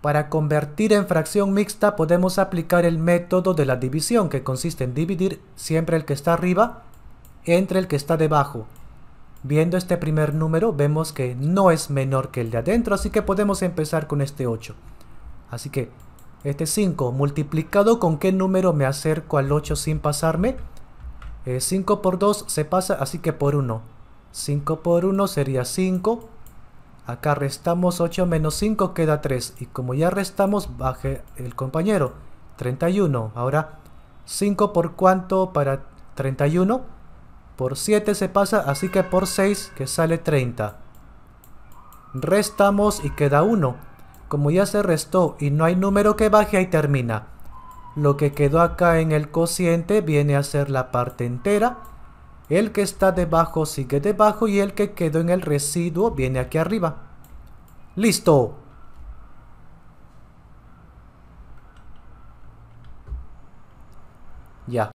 Para convertir en fracción mixta podemos aplicar el método de la división, que consiste en dividir siempre el que está arriba entre el que está debajo. Viendo este primer número vemos que no es menor que el de adentro, así que podemos empezar con este 8. Así que este 5 multiplicado con qué número me acerco al 8 sin pasarme. 5 eh, por 2 se pasa, así que por 1. 5 por 1 sería 5. Acá restamos 8 menos 5 queda 3. Y como ya restamos, baje el compañero. 31. Ahora, 5 por cuánto para 31. Por 7 se pasa, así que por 6 que sale 30. Restamos y queda 1. Como ya se restó y no hay número que baje, ahí termina. Lo que quedó acá en el cociente viene a ser la parte entera el que está debajo sigue debajo y el que quedó en el residuo viene aquí arriba. ¡Listo! Ya.